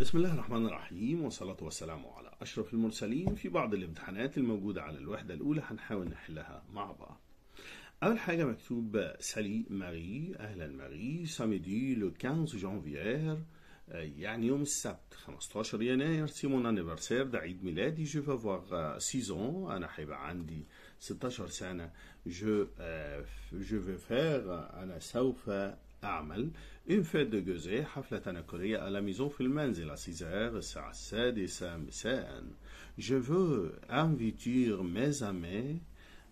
بسم الله الرحمن الرحيم والصلاة والسلام على أشرف المرسلين في بعض الامتحانات الموجودة على الوحدة الأولى هنحاول نحلها مع بعض أول حاجة مكتوب سالي ماري أهلا ماري ساميدي لو 15 جانفيير يعني يوم السبت 15 يناير سي مون انيفرسير ده عيد ميلادي جو فافوار 6 انا هيبقى عندي 16 سنه جو جو فير انا سوف أعمل إن فات دو جوزي حفلة تنكرية على ميزون في المنزل سيزار الساعة السادسة مساء جو فو انفيتير mes amis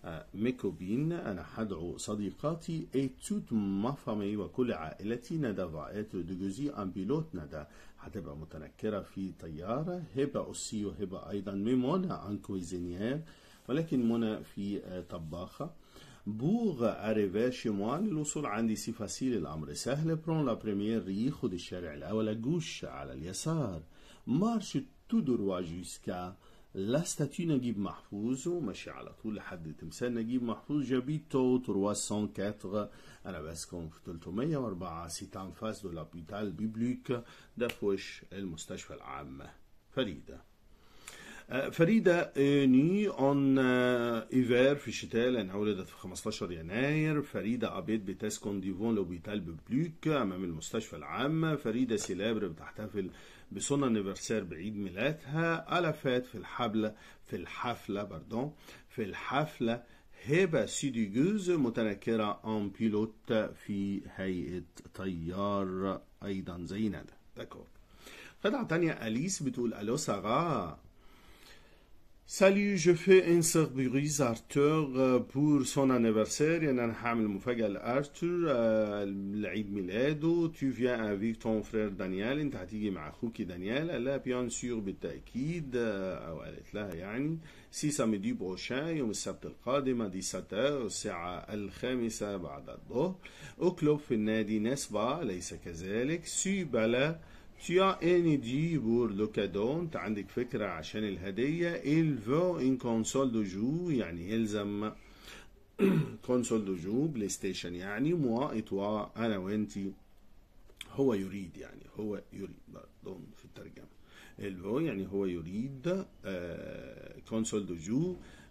euh, mes أنا حدعو صديقاتي إي توت ما فامي وكل عائلتي ندى فايت دو جوزي أن بيلوت ندى حتبقى متنكرة في طيارة هبة أسي وهبة أيضا ميمونة أن كويزينيير ولكن منى في آه، طباخة بوغ arriver chez moi للوصول عندي سي فاسيل الأمر سهل برون لا بريمير دي الشارع الأول أجوش على اليسار مارش تو دروا جوسكا لا ستاتي نجيب محفوظ ومشي على طول لحد تمثال نجيب محفوظ جابيتو 304 انا بسكن في 304 واربعة سيتان فاس دو لابيتال بيبليك دافوش المستشفى العام فريده آه، فريدة آه، ني اون آه، ايفير في الشتاء لأنها ولدت في 15 يناير فريدة ابيت بتسكن ديفون لوبيتال ببليك أمام المستشفى العام فريدة سيلابر بتحتفل بسون انيفرسير بعيد ميلادها فات في الحفلة في الحفلة باردون في الحفلة هبة جوز متنكرة أن بيلوت في هيئة طيار أيضا زي ندى داكور خدعة تانية أليس بتقول ألو ساغا Salut, je fais un surprise Arthur euh, pour son anniversaire. أنا حعمل مفاجأة لأرثur لعيد ميلاده. Tu viens avec تون فرير دانيال. أنت هتيجي مع اخوكي دانيال. قال لها بيان سور بالتأكيد أو قالت لها يعني. سي ساميدي بروشان يوم السبت القادم دي ساتير الساعة الخامسة بعد الظهر. أكلب في النادي نسبا ليس كذلك. سي بلا شيا اني دي بور لو cadeau انت عندك فكرة عشان الهدية ال فو ان كونسول دو جو يعني يلزم كونسول دو جو بلاي ستيشن يعني موا اتوا انا وانتي هو يريد يعني هو يريد في الترجمة الفو يعني هو يريد كونسول دو جو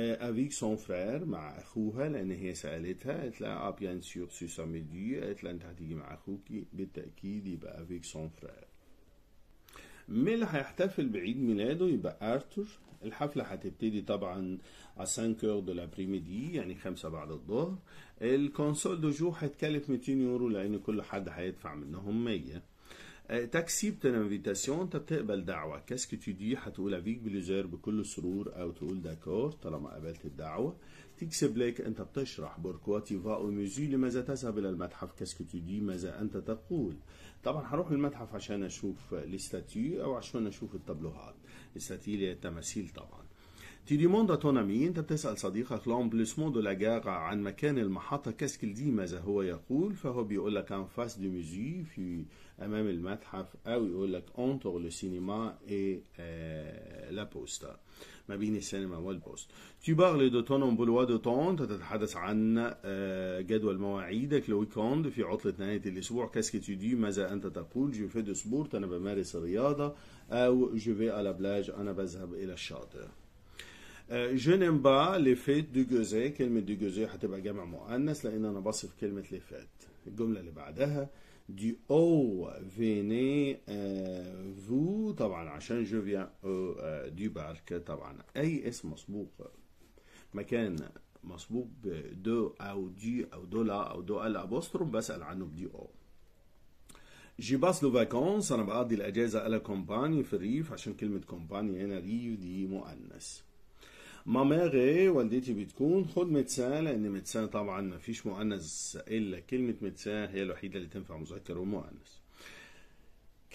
افيك سون فرير مع اخوها لان هي سالتها قالت لها بيان سيور سو ساميدي قالت لها انت هتيجي مع اخوك بالتاكيد يبقى افيك سون فرير مين اللي هيحتفل بعيد ميلاده يبقى ارتور الحفلة هتبتدي طبعا على 5 كور دو لابريميدي يعني خمسة بعد الظهر الكونسول دو جو هتكلف 200 يورو لان كل حد هيدفع منهم 100 تكسبت انفيتاسيون انت بتقبل دعوه كاسكو تو دي هتقول افيك بليزير بكل سرور او تقول داكور طالما قبلت الدعوه تكسب ليك انت بتشرح بوركوا تيفا او ميزي لماذا تذهب الى المتحف كاسكو تو دي ماذا انت تقول طبعا هروح المتحف عشان اشوف الاستاتيو او عشان اشوف التابلوهات هي التماثيل طبعا تي ديموند à ton انت بتسأل صديقك l'emplacement دو la gare عن مكان المحطة كاسكو دي ماذا هو يقول فهو بيقول لك ان فاس دو ميزي في امام المتحف او يقول لك اونتور لو سينما اي آه، لا بوستا ما بين السينما والبوست Tu parles دو ton emploi دو تون تتحدث عن آه، جدول مواعيدك لويكوند في عطلة نهاية الأسبوع كاسكي تو دي ماذا أنت تقول جو في دو سبورت أنا بمارس الرياضة أو جو في على بلاج أنا بذهب إلى الشاطئ جو نيم با لي فيت دو جوزي كلمة دو جوزي هتبقى جمع مؤنث لأن أنا بصف كلمة لي فيت الجملة اللي بعدها دي او فيني فو طبعا عشان جو فيان او دي بارك طبعا اي اسم مسبوق مكان مسبوق بدو او دي او دولا او دو ال ابوستروم بسال عنه بدي او جي باس لو فاكونس انا بقضي الاجازه على كومباني في الريف عشان كلمه كومباني هنا ريف دي مؤنث ما ماغي والدتي بتكون خد متسان لان متسان طبعا ما فيش مؤنث الا كلمه متسان هي الوحيده اللي تنفع مذكر ومؤنث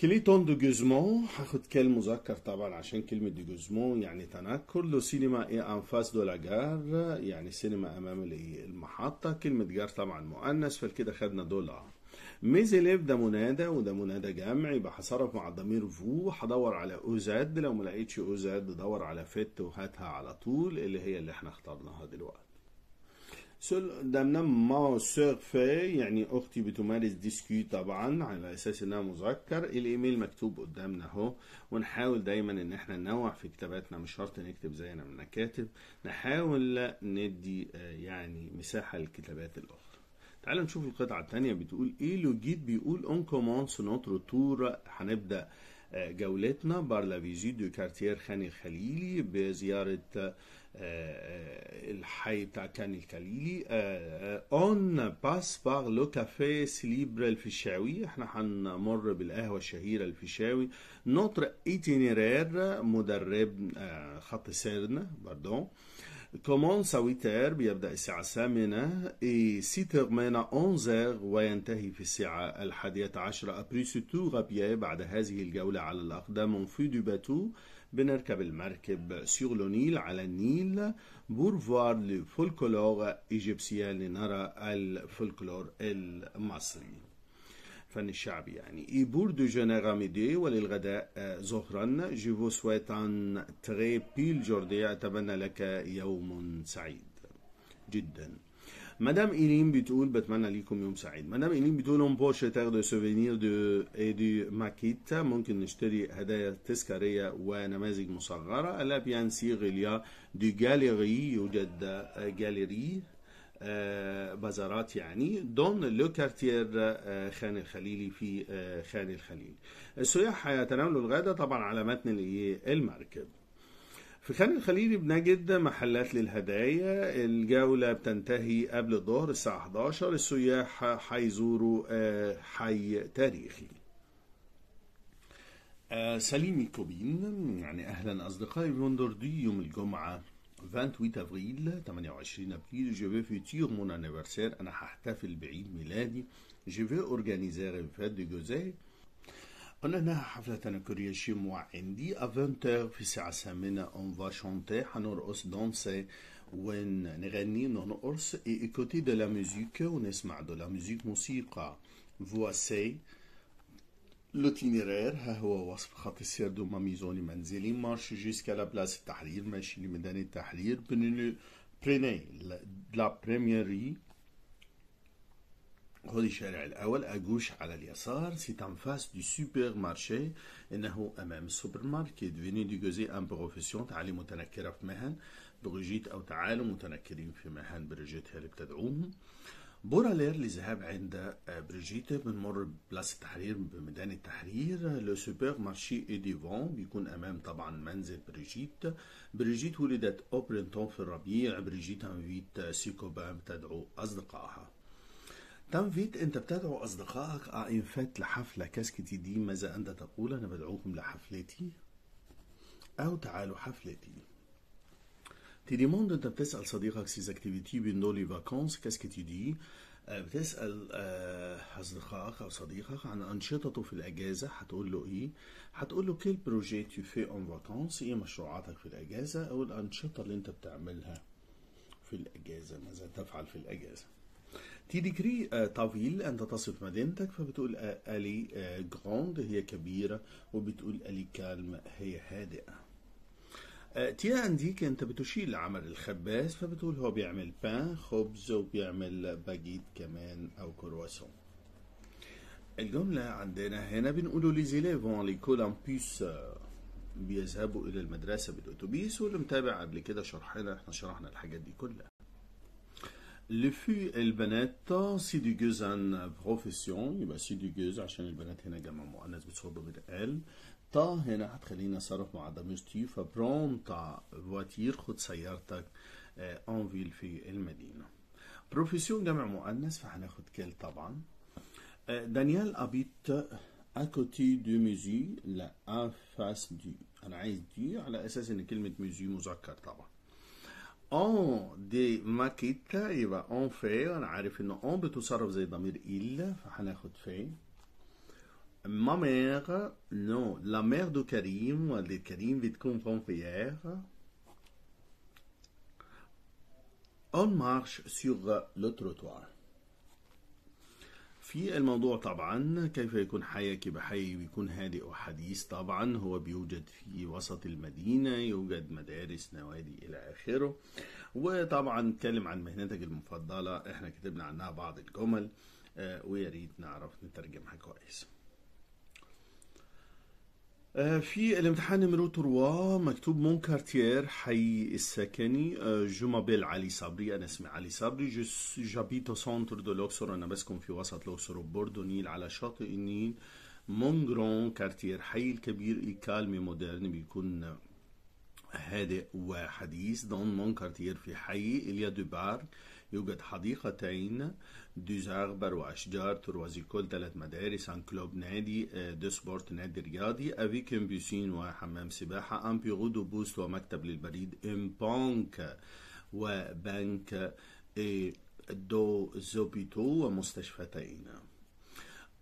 كليتون دو جوزمون هاخد كلمه مذكر طبعا عشان كلمه دو جوزمون يعني تنكر لو سينما اي انفاس دو لاجار يعني سينما امام المحطه كلمه جار طبعا مؤنث فلكده خدنا دولار ميزيليف ده منادى وده منادى جمع يبقى هصرف مع الضمير فو هدور على او زد لو ما لقيتش او زد دور على فت وهاتها على طول اللي هي اللي احنا اخترناها دلوقتي سول دامنا ما سور في يعني اختي بتمارس ديسكي طبعا على اساس انها مذكر الايميل مكتوب قدامنا اهو ونحاول دايما ان احنا ننوع في كتاباتنا مش شرط نكتب زي من انا كاتب نحاول ندي آه، يعني مساحه للكتابات الاخرى تعالوا نشوف القطعة الثانية بتقول ايه لو جيت بيقول اون كومونس نوتر تور هنبدأ آه، جولتنا بار لا فيزي دو كارتير خان الخليلي بزيارة آه، آه، الحي بتاع كان الخليلي اون باس بار لو كافي سليبر الفيشاوي احنا هنمر بالقهوة الشهيرة الفيشاوي نوتر ايتينيرير مدرب خط سيرنا باردون كومونس ويتر بيبدأ الساعة الثامنة اي سي تيرمينا اونزيغ وينتهي في الساعة الحادية عشرة ابريسو تو غابيا بعد هذه الجولة على الأقدام اون في دو باتو بنركب المركب سيغ نيل على النيل بورفوار لفولكلور ايجيبسيان لنرى الفولكلور المصري فن الشعب يعني اي pour déjeuner ميدي وللغداء آه، ظهرا جو vous ان تري بيل جوردي أتمنى لك يوم سعيد جدا مدام إيلين بتقول بتمنى ليكم يوم سعيد مدام إيلين بتقول اون بوش تاغ دو سوفينير دو اي دو ماكيتا ممكن نشتري هدايا تذكارية ونماذج مصغرة ألا بيان سيغليا دو جاليري يوجد جاليري آه، آه، بازارات يعني دون لو كارتير آه، خان الخليلي في آه، خان الخليل السياح هيتناولوا الغداء طبعا على متن المركب في خان الخليلي بنجد محلات للهدايا الجولة بتنتهي قبل الظهر الساعة 11 السياح هيزوروا حي تاريخي سليم كوبين يعني أهلا أصدقائي بندر دي يوم الجمعة 28 avril, je vais fêter mon anniversaire je vais organiser une fête de gozé à a حفلة عندي في 20 on va chanter va danser on va et écouter de la musique ونسمع de la musique voici لوتينيرير ها هو وصف خط السير دو ميزوني منزلي مارش جيسكا لا بلاس التحرير ماشي لميدان التحرير بريني لا بريميري خذي الشارع الأول أجوش على اليسار سي ان فاس دو سوبر مارشي إنه أمام السوبر ماركت فيني دو جوزي أن بروفيسيون تعليم متنكرة في مهن بروجيت أو تعالوا متنكرين في مهن بروجيت اللي بتدعوهم بورالير للذهاب عند بريجيت بنمر بلاس التحرير بميدان التحرير لو سوبر مارشي اي بيكون امام طبعا منزل بريجيت بريجيت ولدت اوبرنتون في الربيع بريجيت انفيت سيكوبام بتدعو اصدقائها تنفيت انت بتدعو اصدقائك اه فات لحفله كاسكتي دي ماذا انت تقول انا بدعوكم لحفلتي او تعالوا حفلتي Tu demandes انت بتسال صديقك ses activités pendant les vacances qu'est-ce que tu dis آه، بتسال آه، اصدقائك او صديقك عن انشطته في الاجازه هتقول له ايه هتقول له كيل بروجي تو في اون فاكونس ايه مشروعاتك في الاجازه او الانشطه اللي انت بتعملها في الاجازه ماذا تفعل في الاجازه تي ديكري آه، طويل انت تصف مدينتك فبتقول الي جروند هي كبيره وبتقول الي كالم هي هادئه ان دي انت بتشير لعمل الخباز فبتقول هو بيعمل بان خبز وبيعمل باجيت كمان او كرواسون الجملة عندنا هنا بنقولوا لي زيليفون لي كولامبيس بيذهبوا الى المدرسة بالاتوبيس واللي متابع قبل كده شرحنا احنا شرحنا الحاجات دي كلها Le البنات سي دي جوز ان بروفيسيون يبقى سي دي جوز عشان البنات هنا جمع مؤنث بتصوب من ال تا هنا هتخليني اتصرف مع دامستي فبرون تا فواتير خد سيارتك اون آه، فيل في المدينة بروفيسيون جمع مؤنث فهناخد كل طبعا آه، دانيال أبيت أكوتي دو ميزي لا انفاس دي أنا عايز دي على أساس إن كلمة ميزي مذكر طبعا اون دي ماكيتا يبقى اون في أنا عارف إن اون بتصرف زي ضمير إلا فهناخد في ما مير نو لا مير دو كريم والدة كريم بتكون فونفيير On marche sur le trottoir. في الموضوع طبعا كيف يكون حياك بحي يكون هادئ وحديث طبعا هو بيوجد في وسط المدينة يوجد مدارس نوادي إلى آخره وطبعا نتكلم عن مهنتك المفضلة احنا كتبنا عنها بعض الجمل ويا ريت نعرف نترجمها كويس آه، في الامتحان نمرو 3 مكتوب مون كارتير حي السكني جو مابيل علي صبري انا اسمي علي صبري جو جابيت سونتر دو لوكسور انا بسكن في وسط لوكسور بوردو نيل على شاطئ النيل مون جرون كارتير حي الكبير الكالمي مودرن بيكون هادئ وحديث دون مون كارتير في حي اليا دو بارك يوجد حديقتين اغبر وأشجار تروازي كل ثلاث مدارس ان كلوب نادي آه، دو سبورت نادي رياضي أفي كمبيوسين وحمام سباحة أمبيغو دو بوست ومكتب للبريد بانك وبنك دو زوبيتو ومستشفتين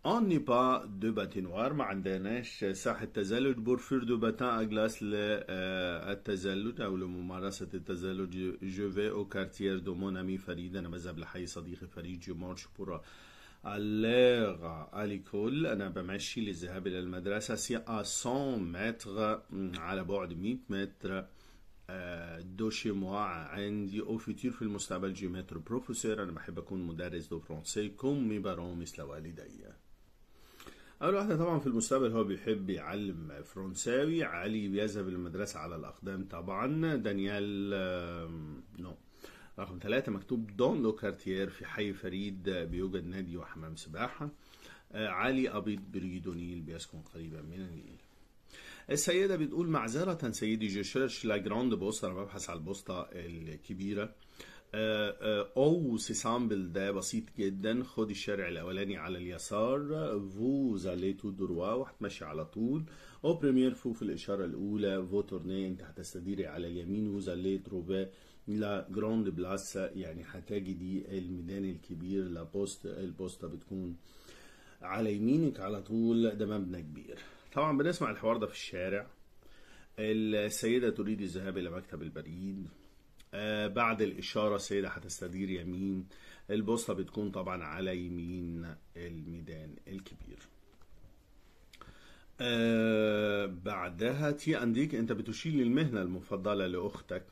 اون ني با دو باتينوار ما عندناش ساحة تزلج بورفير دو باتان اغلاس التزلج او لممارسة التزلج جو في او كارتيير دو مون امي فريد انا بذهب لحي صديقي فريد جو مارش بورا اللاغة الكل انا بمشي للذهاب الى المدرسة سي 100 متر على بعد 100 متر دو شي موا عندي او فيتير في المستقبل جي متر بروفيسور انا بحب اكون مدرس دو فرونسي كوم مي مثل والدي أول واحدة طبعا في المستقبل هو بيحب يعلم فرنساوي علي بيذهب المدرسة على الأقدام طبعا دانيال نو رقم ثلاثة مكتوب دون لو كارتيير في حي فريد بيوجد نادي وحمام سباحة آه، علي أبيض بريد نيل بيسكن قريبا من النيل السيدة بتقول معذرة سيدي جو شيرش لا جراند بوست أنا ببحث على البوسطة الكبيرة او سامبل ده بسيط جدا خد الشارع الاولاني على اليسار فو زالي تو دروا وهتمشي على طول او بريمير فو في الاشاره الاولى فو تورني انت هتستديري على اليمين زالي تروفا لا جراند بلاسا يعني هتجدي الميدان الكبير لابوست البوستا بتكون على يمينك على طول ده مبنى كبير طبعا بنسمع الحوار ده في الشارع السيده تريد الذهاب الى مكتب البريد آه، بعد الإشارة السيدة هتستدير يمين البوصلة بتكون طبعا على يمين الميدان الكبير آه، بعدها تي أنديك أنت بتشير للمهنة المفضلة لأختك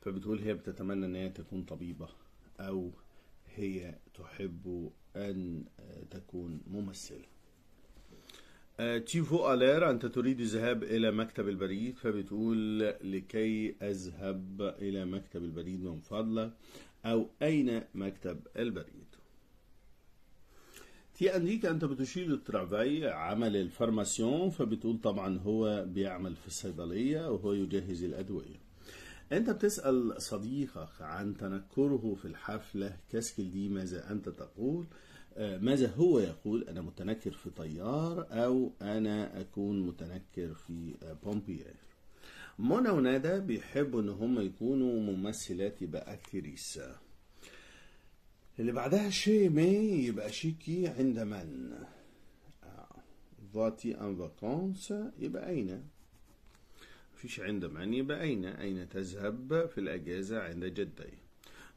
فبتقول هي بتتمنى أن هي تكون طبيبة أو هي تحب أن تكون ممثلة تيفو ألير أنت تريد الذهاب إلى مكتب البريد فبتقول لكي أذهب إلى مكتب البريد من فضلك أو أين مكتب البريد تي أنديك أنت بتشير الترافاي عمل الفارماسيون فبتقول طبعا هو بيعمل في الصيدلية وهو يجهز الأدوية أنت بتسأل صديقك عن تنكره في الحفلة كاسكل دي ماذا أنت تقول؟ آه، ماذا هو يقول أنا متنكر في طيار أو أنا أكون متنكر في آه، بومبيير منى ونادا بيحبوا إن هم يكونوا ممثلات يبقى أكتريس اللي بعدها شي مي يبقى شيكي عند من فاتي آه، أن فاكونس يبقى أين فيش عند من يبقى أين أين تذهب في الأجازة عند جدي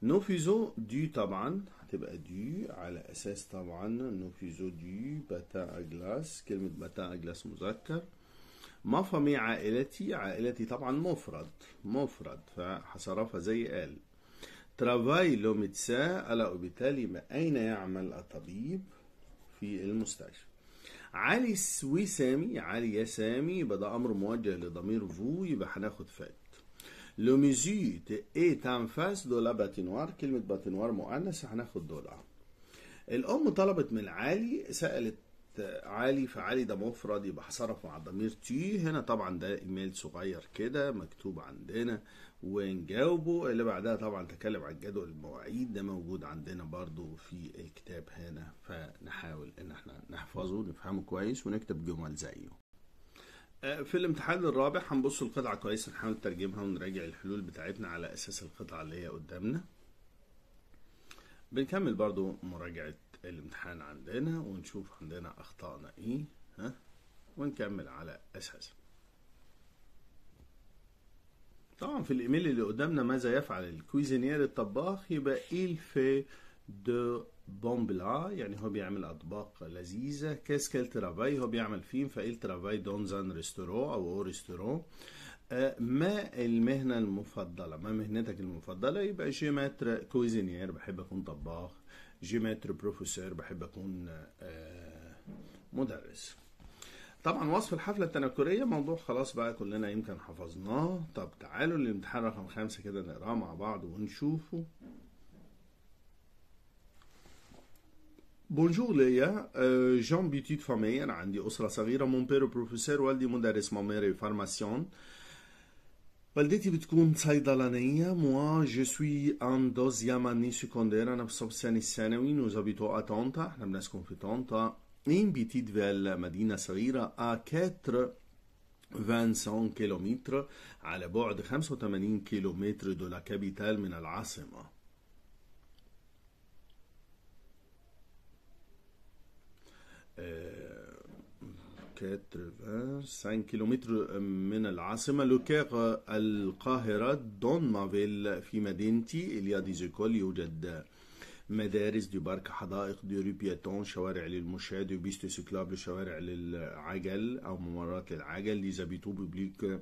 نوفيزو دي طبعا هتبقى دي على اساس طبعا انه في زو دي باتا اجلاس كلمة باتا اجلاس مذكر ما فمي عائلتي عائلتي طبعا مفرد مفرد فهصرفها زي قال ترافاي لو ميتسا ألا وبالتالي أين يعمل الطبيب في المستشفى علي سامي علي يا سامي يبقى ده أمر موجه لضمير فو يبقى هناخد فاعل لو ميزيد ايت ان فاس دو لا باتينوار كلمة باتينوار مؤنث هناخد دول الأم طلبت من علي سألت علي فعلي ده مفرد يبقى حصرف مع ضمير تي هنا طبعا ده ايميل صغير كده مكتوب عندنا ونجاوبه اللي بعدها طبعا تكلم عن جدول المواعيد ده موجود عندنا برضو في الكتاب هنا فنحاول ان احنا نحفظه ونفهمه كويس ونكتب جمل زيه في الامتحان الرابع هنبص القطعة كويس نحاول ترجمها ونراجع الحلول بتاعتنا على أساس القطعة اللي هي قدامنا بنكمل برضو مراجعة الامتحان عندنا ونشوف عندنا أخطائنا إيه ها ونكمل على أساس طبعا في الإيميل اللي قدامنا ماذا يفعل الكويزينير الطباخ يبقى إيل في دو بلا يعني هو بيعمل أطباق لذيذة كاسكال ترافاي هو بيعمل فين فايل ترافاي دونزان ريستورو أو أو ريستورو آه، ما المهنة المفضلة ما مهنتك المفضلة يبقى جيماتر كويزينير بحب أكون طباخ جيماتر بروفيسور بحب أكون آه، مدرس طبعا وصف الحفلة التنكرية موضوع خلاص بقى كلنا يمكن حفظناه طب تعالوا للامتحان رقم خمسة كده نقراه مع بعض ونشوفه بونجور ليا جون بيتيت فامي انا عندي اسره صغيره مون بيرو بروفيسور والدي مدرس ماميري فارماسيون والدتي بتكون صيدلانية موا جو سوي ان دوزيام اني سكوندير انا في صف الثاني الثانوي نو زابيتو ا احنا بنسكن في طنطا ان بيتيت فيل مدينة صغيرة ا كاتر 25 كيلومتر على بعد 85 كيلومتر دو لا كابيتال من العاصمة 85 كيلومتر من العاصمة لوكاغ القاهرة دون مافيل في مدينتي إليا ديزيكول يوجد مدارس دي بارك حدائق دي روبياتون شوارع للمشاة دي بيستو سيكلاب شوارع للعجل أو ممرات للعجل دي زابيتو بيبليك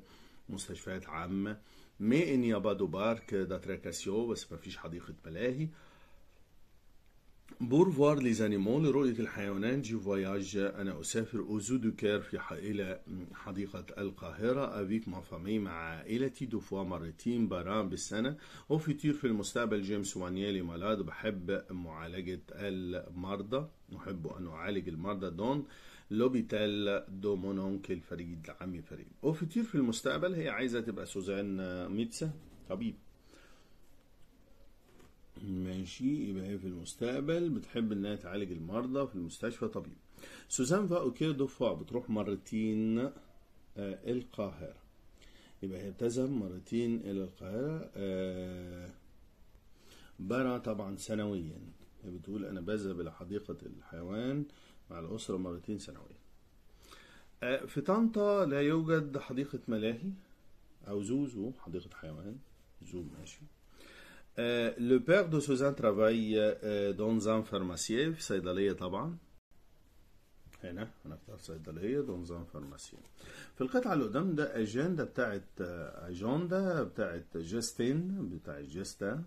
مستشفيات عامة مي إن يابادو بارك داتراكاسيو بس مفيش حديقة ملاهي بورفوار زانيمون لرؤية الحيوانات جو فواياج أنا أسافر أوزو دو كير في إلى حديقة القاهرة أفيك ما فامي مع عائلتي دو فوا مرتين بران بالسنة وفطير في المستقبل جيمس وانيالي مالاد بحب معالجة المرضى أحب أن أعالج المرضى دون لوبيتال دو مونونك الفريد عمي فريد وفطير في المستقبل هي عايزة تبقى سوزان ميتسا طبيب ماشي يبقى هي في المستقبل بتحب انها تعالج المرضى في المستشفى طبيب سوزان فاوكيه دوفا بتروح مرتين آه القاهرة يبقى هي بتذهب مرتين إلى القاهرة آه برا طبعا سنويا هي بتقول أنا بذهب إلى حديقة الحيوان مع الأسرة مرتين سنويا آه في طنطا لا يوجد حديقة ملاهي أو زوزو حديقة حيوان زو ماشي أه لو بير دو سوزان ترافاي دون زان فارماسيي في صيدليه طبعا هنا في صيدليه دون ان فارماسيي في القطعه اللي قدام ده اجنده بتاعت اجنده بتاعت جاستين بتاع جاستا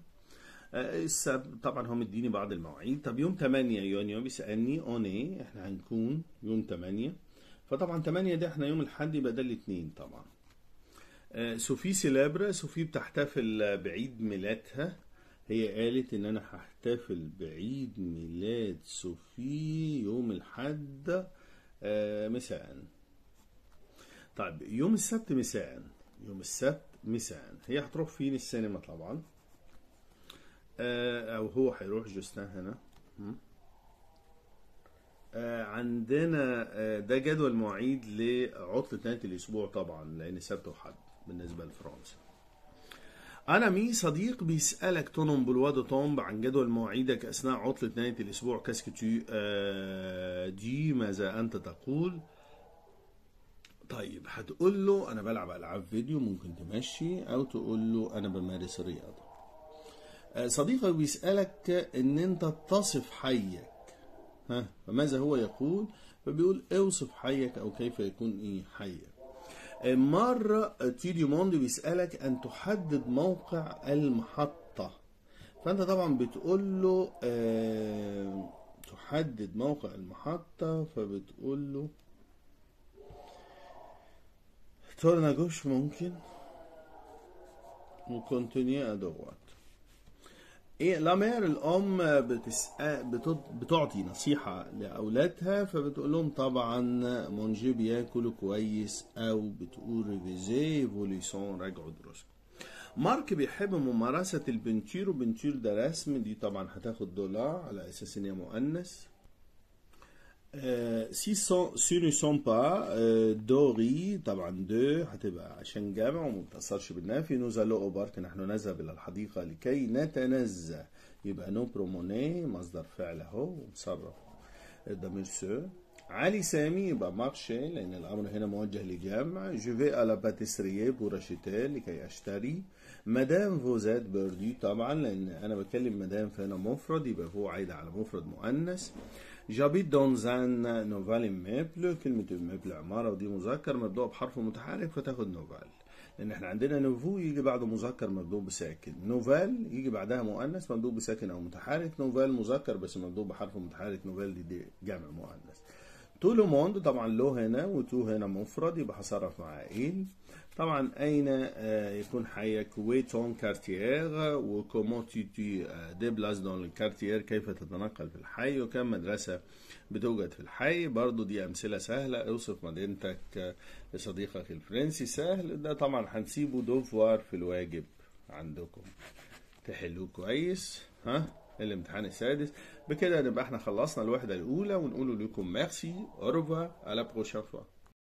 لسه آه، طبعا هو مديني بعض المواعيد طب يوم 8 يونيو بيسالني اون احنا هنكون يوم 8 فطبعا 8 ده احنا يوم الاحد يبقى ده الاثنين طبعا آه، سوفي سيلابرا سوفي بتحتفل بعيد ميلادها هي قالت ان انا هحتفل بعيد ميلاد سوفي يوم الحد آه، مساء طيب يوم السبت مساء يوم السبت مساء هي هتروح فين السينما طبعا آه، او هو هيروح جوستان هنا عندنا ده جدول مواعيد لعطلة نهاية الأسبوع طبعا لأن سبت وحد بالنسبة لفرنسا أنا مي صديق بيسألك بلوا بالواد تومب عن جدول مواعيدك أثناء عطلة نهاية الأسبوع كاسكتو دي euh, ماذا أنت تقول؟ طيب هتقول له أنا بلعب ألعاب فيديو ممكن تمشي أو تقول له أنا بمارس الرياضة آه، صديقك بيسألك إن أنت تصف حيك ها فماذا هو يقول؟ فبيقول اوصف حيك أو كيف يكون إيه حيك آه، مرة آه، تيدي موندي بيسألك أن تحدد موقع المحطة فأنت طبعا بتقول له آه، تحدد موقع المحطة فبتقول له تورنا جوش ممكن وكونتينيو أدوات ايه لامير الام بتسأل بتعطي نصيحه لاولادها فبتقول لهم طبعا مونجي بياكل كويس او بتقول ريفيزي فوليسون راجعوا دروسكم مارك بيحب ممارسة البنتير وبنتير ده رسم دي طبعا هتاخد دولار على اساس ان هي مؤنث Euh, si, sont, سي ne sont pas دوري طبعا دو هتبقى عشان جامع وما بتأثرش بالنفي نزل أوبارك نحن نذهب إلى الحديقة لكي نتنزه يبقى نو بروموني مصدر فعل أهو ومصرف ضمير سو علي سامي يبقى مارشي لأن الأمر هنا موجه لجامع جو في ألا باتيسري بور لكي أشتري مدام فوزات بيردي طبعا لأن أنا بكلم مدام فهنا مفرد يبقى فو عايدة على مفرد مؤنث جابيت دونزان نوفال nouvel immeuble كلمة ميبل عمارة ودي مذكر مبدوء بحرف متحرك فتاخد نوفال لأن احنا عندنا نوفو يجي بعده مذكر مبدوء بساكن نوفال يجي بعدها مؤنث مبدوء بساكن أو متحرك نوفال مذكر بس مبدوء بحرف متحرك نوفال دي, دي جمع مؤنث تو لو موند طبعا لو هنا وتو هنا مفرد يبقى هصرف مع إيل طبعا أين آه، يكون حيك تون كارتيير وكومو تي تي آه، ديبلاس دون الكارتيير كيف تتنقل في الحي وكم مدرسة بتوجد في الحي برضو دي أمثلة سهلة اوصف مدينتك آه، لصديقك الفرنسي سهل ده طبعا هنسيبه دوفوار في الواجب عندكم تحلوه كويس ها الامتحان السادس بكده نبقى احنا خلصنا الوحدة الأولى ونقول لكم ميرسي أورفا على بروشان فوا